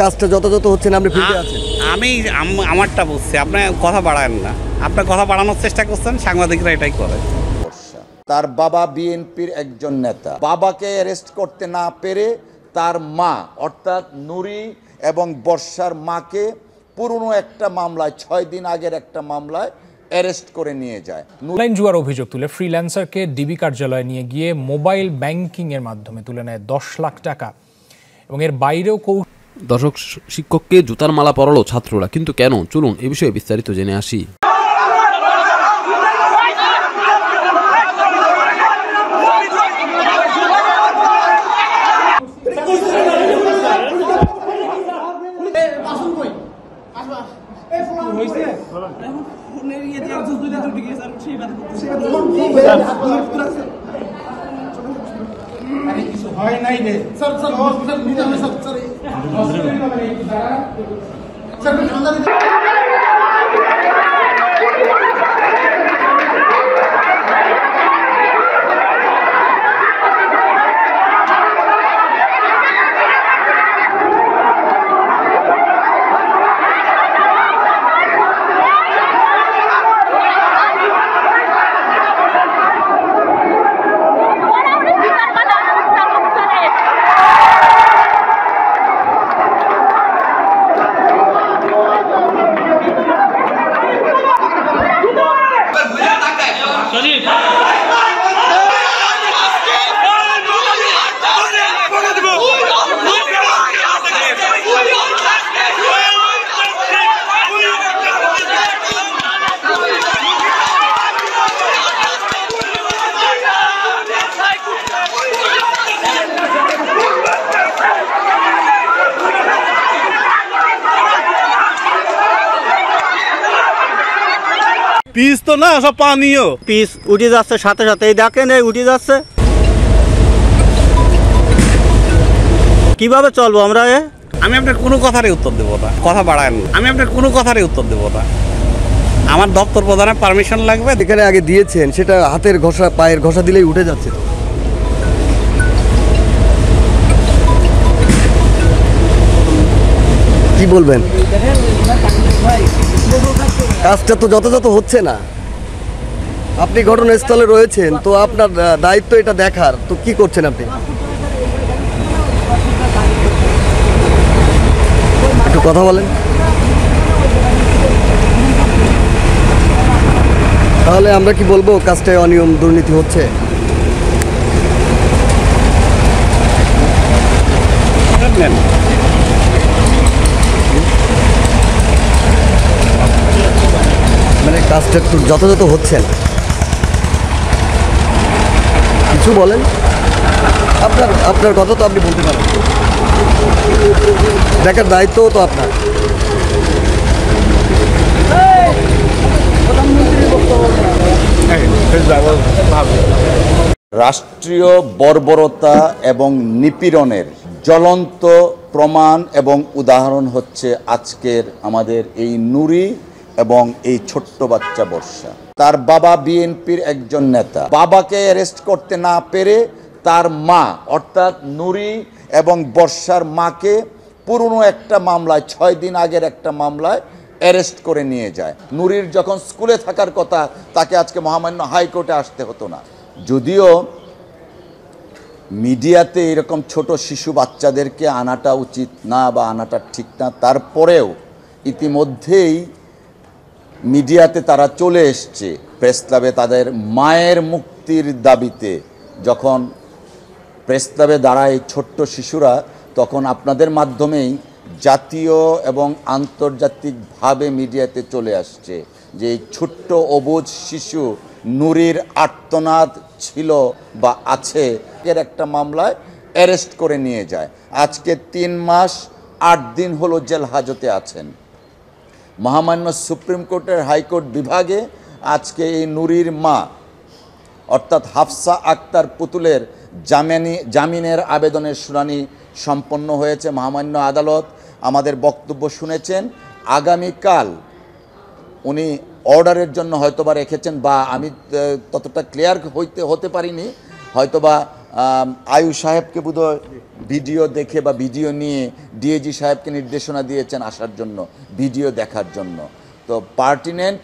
কাজটা যথাযথ হচ্ছে না আপনি ফিল্ডে আছেন আমি আমারটা বলছি আপনি কথা বাড়ান না আপনি কথা বাড়ানোর চেষ্টা করছেন সাংবাদিকরা এটাই করে তার বাবা বিএনপির একজন নেতা বাবাকে অ্যারেস্ট করতে না পেরে তার মা অর্থাৎ নুরি এবং বর্ষার মাকে পুরনো একটা মামলায় ছয় দিন আগের একটা মামলায় অ্যারেস্ট করে নিয়ে যায় অনলাইন জুয়ার অভিযোগ তুলে ফ্রিল্যান্সারকে ডিবি কার্যালয়ে নিয়ে গিয়ে মোবাইল ব্যাংকিংয়ের মাধ্যমে তুলে নেয় দশ লাখ টাকা এবং এর বাইরেও কৌ দর্শক শিক্ষককে জুতার মালা পরালো ছাত্ররা কিন্তু কেন চলুন এ বিষয়ে বিস্তারিত জেনে আসি হয়েছে sir sir sir sir sir sir sir পিস তো না সব পানীয় পিস উঠে যাচ্ছে সাথে সাথে এই দেখেন এই উঠে যাচ্ছে কিভাবে চলবো আমরা এ আমি আপনার কোনো কথারই উত্তর দেবো না কথা বাড়ায় না আমি আপনার কোনো কথারই উত্তর দেবো না আমার দপ্তর প্রধানের পারমিশন লাগবে এখানে আগে দিয়েছেন সেটা হাতের ঘষা পায়ের ঘষা দিলেই উঠে যাচ্ছে তো কি বলবেন কাজটা তো যথাযথ হচ্ছে না আপনি ঘটনাস্থলে রয়েছেন তো আপনার দায়িত্ব এটা দেখার তো কি করছেন আপনি একটু কথা বলেন তাহলে আমরা কি বলবো কাজটায় অনিয়ম দুর্নীতি হচ্ছে নেন কাজটা একটু যথাযথ হচ্ছে না কিছু বলেন আপনার আপনার কথা তো আপনি বলতে পারেন দেখার দায়িত্বও তো আপনার রাষ্ট্রীয় বর্বরতা এবং নিপীড়নের জ্বলন্ত প্রমাণ এবং উদাহরণ হচ্ছে আজকের আমাদের এই নুরি এবং এই ছোট্ট বাচ্চা বর্ষা তার বাবা বিএনপির একজন নেতা বাবাকে অ্যারেস্ট করতে না পেরে তার মা অর্থাৎ নুরি এবং বর্ষার মাকে পুরনো একটা মামলায় ছয় দিন আগের একটা মামলায় অ্যারেস্ট করে নিয়ে যায় নুরির যখন স্কুলে থাকার কথা তাকে আজকে মহামান্য হাইকোর্টে আসতে হতো না যদিও মিডিয়াতে এরকম ছোট শিশু বাচ্চাদেরকে আনাটা উচিত না বা আনাটা ঠিক না তারপরেও ইতিমধ্যেই মিডিয়াতে তারা চলে এসছে প্রেস ক্লাবে তাদের মায়ের মুক্তির দাবিতে যখন প্রেস ক্লাবে দাঁড়ায় ছোট্ট শিশুরা তখন আপনাদের মাধ্যমেই জাতীয় এবং আন্তর্জাতিকভাবে মিডিয়াতে চলে আসছে যে এই ছোট্ট অবুজ শিশু নুরির আর্তনাদ ছিল বা আছে এর একটা মামলায় অ্যারেস্ট করে নিয়ে যায় আজকে তিন মাস আট দিন হলো জেল হাজতে আছেন মহামান্য সুপ্রিম কোর্টের হাইকোর্ট বিভাগে আজকে এই নুরির মা অর্থাৎ হাফসা আক্তার পুতুলের জামিনী জামিনের আবেদনের শুনানি সম্পন্ন হয়েছে মহামান্য আদালত আমাদের বক্তব্য শুনেছেন আগামীকাল উনি অর্ডারের জন্য হয়তোবা রেখেছেন বা আমি ততটা ক্লিয়ার হইতে হতে পারিনি হয়তোবা আয়ু সাহেবকে বোধহয় ভিডিও দেখে বা ভিডিও নিয়ে ডিএজি সাহেবকে নির্দেশনা দিয়েছেন আসার জন্য ভিডিও দেখার জন্য তো পার্টিনেন্ট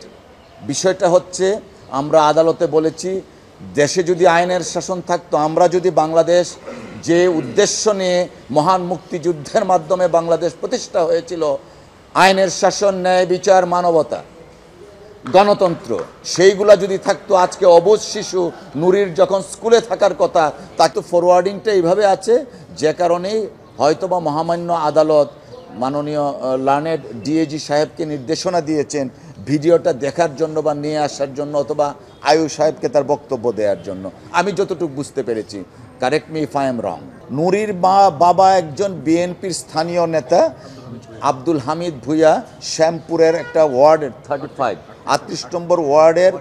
বিষয়টা হচ্ছে আমরা আদালতে বলেছি দেশে যদি আইনের শাসন থাকতো আমরা যদি বাংলাদেশ যে উদ্দেশ্য নিয়ে মহান মুক্তিযুদ্ধের মাধ্যমে বাংলাদেশ প্রতিষ্ঠা হয়েছিল আইনের শাসন ন্যায় বিচার মানবতা গণতন্ত্র সেইগুলা যদি থাকতো আজকে অবশ শিশু নুরির যখন স্কুলে থাকার কথা তার তো ফরওয়ার্ডিংটা এইভাবে আছে যে কারণেই হয়তোবা মহামান্য আদালত মাননীয় লার্নেড ডিএজি সাহেবকে নির্দেশনা দিয়েছেন ভিডিওটা দেখার জন্য বা নিয়ে আসার জন্য অথবা আয়ু সাহেবকে তার বক্তব্য দেওয়ার জন্য আমি যতটুকু বুঝতে পেরেছি correct me if I am wrong নুরির মা বাবা একজন বিএনপির স্থানীয় নেতা আব্দুল হামিদ ভুইয়া শ্যামপুরের একটা ওয়ার্ডের থার্টি ফাইভ আটত্রিশ নম্বর ওয়ার্ডের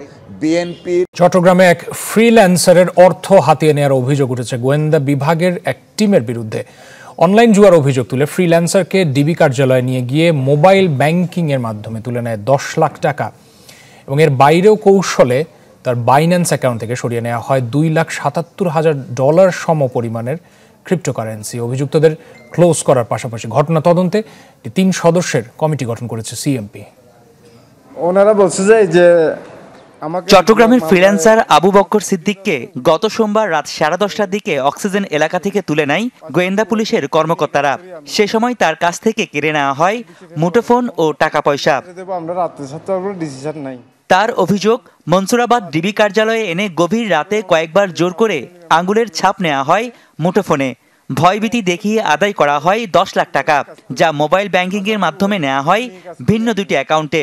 বিএনপি চট্টগ্রামে এক ফ্রিল্যান্সারের অর্থ হাতিয়ে নেওয়ার অভিযোগ উঠেছে গোয়েন্দা বিভাগের এক টিমের বিরুদ্ধে অনলাইন জুয়ার অভিযোগ তুলে ফ্রিল্যান্সারকে ডিবি কার্যালয়ে নিয়ে গিয়ে মোবাইল ব্যাংকিংয়ের মাধ্যমে তুলে নেয় দশ লাখ টাকা এবং এর বাইরেও কৌশলে তার বাইন্যান্স অ্যাকাউন্ট থেকে সরিয়ে নেওয়া হয় দুই লাখ সাতাত্তর হাজার ডলার সম পরিমাণের ক্রিপ্টোকারেন্সি অভিযুক্তদের ক্লোজ করার পাশাপাশি ঘটনা তদন্তে তিন সদস্যের কমিটি গঠন করেছে সিএমপি ওনারা বলছে যে যে চট্টগ্রামের ফ্রিল্যান্সার আবু বক্কর সিদ্দিককে গত সোমবার রাত সাড়ে দশটার দিকে অক্সিজেন এলাকা থেকে তুলে নেয় গোয়েন্দা পুলিশের কর্মকর্তারা সে সময় তার কাছ থেকে কেড়ে নেওয়া হয় মুঠোফোন ও টাকা পয়সা তার অভিযোগ মনসুরাবাদ ডিবি কার্যালয়ে এনে গভীর রাতে কয়েকবার জোর করে আঙ্গুলের ছাপ নেওয়া হয় মুঠোফোনে ভয়ভীতি দেখিয়ে আদায় করা হয় দশ লাখ টাকা যা মোবাইল ব্যাংকিংয়ের মাধ্যমে নেওয়া হয় ভিন্ন দুটি অ্যাকাউন্টে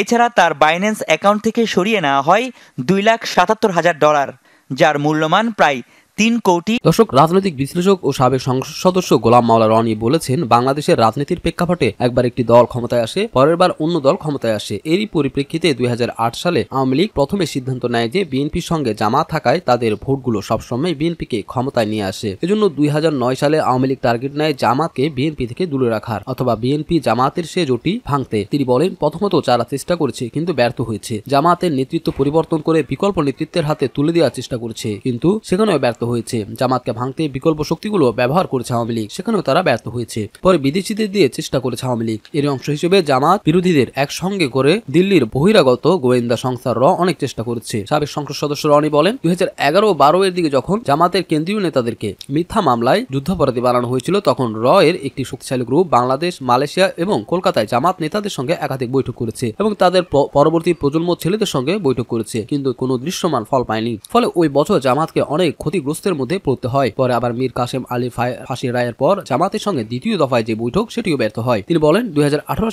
এছাড়া তার বাইন্যান্স অ্যাকাউন্ট থেকে সরিয়ে নেওয়া হয় দুই লাখ সাতাত্তর হাজার ডলার যার মূল্যমান প্রায় তিন কোটি দর্শক রাজনৈতিক বিশ্লেষক ও সাবেক সংসদ সদস্য গোলাম মাওলা রনি বলেছেন বাংলাদেশের রাজনীতির প্রেক্ষাপটে একবার একটি দল ক্ষমতায় আসে পরের বার অন্য দল ক্ষমতায় আসে এরই পরিপ্রেক্ষিতে দুই সালে আওয়ামী লীগ প্রথমে সিদ্ধান্ত নেয় যে বিএনপির সঙ্গে জামা থাকায় তাদের ভোটগুলো সবসময় বিএনপিকে ক্ষমতায় নিয়ে আসে এজন্য দুই সালে আওয়ামী লীগ টার্গেট নেয় জামাতকে বিএনপি থেকে দূরে রাখার অথবা বিএনপি জামাতের সে জোটি ভাঙতে তিনি বলেন প্রথমত যারা চেষ্টা করেছে কিন্তু ব্যর্থ হয়েছে জামাতের নেতৃত্ব পরিবর্তন করে বিকল্প নেতৃত্বের হাতে তুলে দেওয়ার চেষ্টা করছে কিন্তু সেখানেও ব্যর্থ হয়েছে জামাতকে ভাঙতে বিকল্প শক্তিগুলো ব্যবহার করেছে আওয়ামী লীগ সেখানেও তারা ব্যর্থ হয়েছে পরে বিদেশিদের দিয়ে চেষ্টা করেছে আওয়ামী লীগ এর অংশ হিসেবে জামাত বিরোধীদের একসঙ্গে করে দিল্লির বহিরাগত গোয়েন্দা সংস্থার র অনেক চেষ্টা করেছে সাবেক সংসদ সদস্য রনি বলেন দুই হাজার এগারো বারো এর দিকে যখন জামাতের কেন্দ্রীয় নেতাদেরকে মিথ্যা মামলায় যুদ্ধাপরাধী বানানো হয়েছিল তখন র এর একটি শক্তিশালী গ্রুপ বাংলাদেশ মালয়েশিয়া এবং কলকাতায় জামাত নেতাদের সঙ্গে একাধিক বৈঠক করেছে এবং তাদের পরবর্তী প্রজন্ম ছেলেদের সঙ্গে বৈঠক করেছে কিন্তু কোনো দৃশ্যমান ফল পায়নি ফলে ওই বছর জামাতকে অনেক ক্ষতিগ্রস্ত দ্বারস্থের মধ্যে পড়তে হয় পরে আবার মীর কাসেম আলী ফাঁসির রায়ের পর জামাতের সঙ্গে দ্বিতীয় দফায় যে বৈঠক সেটিও ব্যর্থ হয় তিনি বলেন দুই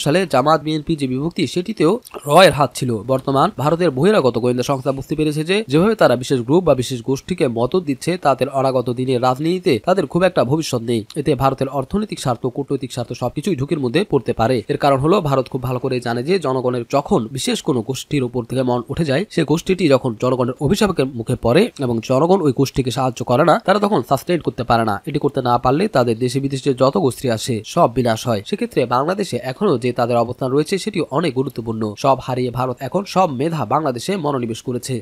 সালে জামাত বিএনপি যে বিভক্তি সেটিতেও রয়ের হাত ছিল বর্তমান ভারতের বহিরাগত গোয়েন্দা সংস্থা বুঝতে পেরেছে যে যেভাবে তারা বিশেষ গ্রুপ বা বিশেষ গোষ্ঠীকে মদত দিচ্ছে তাদের অনাগত দিনের রাজনীতিতে তাদের খুব একটা ভবিষ্যৎ নেই এতে ভারতের অর্থনৈতিক স্বার্থ কূটনৈতিক স্বার্থ সবকিছুই ঝুঁকির মধ্যে পড়তে পারে এর কারণ হলো ভারত খুব ভালো করে জানে যে জনগণের যখন বিশেষ কোনো গোষ্ঠীর উপর থেকে মন উঠে যায় সে গোষ্ঠীটি যখন জনগণের অভিশাপের মুখে পড়ে এবং জনগণ ওই গোষ্ঠীকে সাহায্য সাহায্য করে না তারা তখন সাস্টেন করতে পারে না এটি করতে না পারলে তাদের দেশে বিদেশে যত গোষ্ঠী আসে সব বিনাশ হয় সেক্ষেত্রে বাংলাদেশে এখনো যে তাদের অবস্থান রয়েছে সেটি অনেক গুরুত্বপূর্ণ সব হারিয়ে ভারত এখন সব মেধা বাংলাদেশে মনোনিবেশ করেছে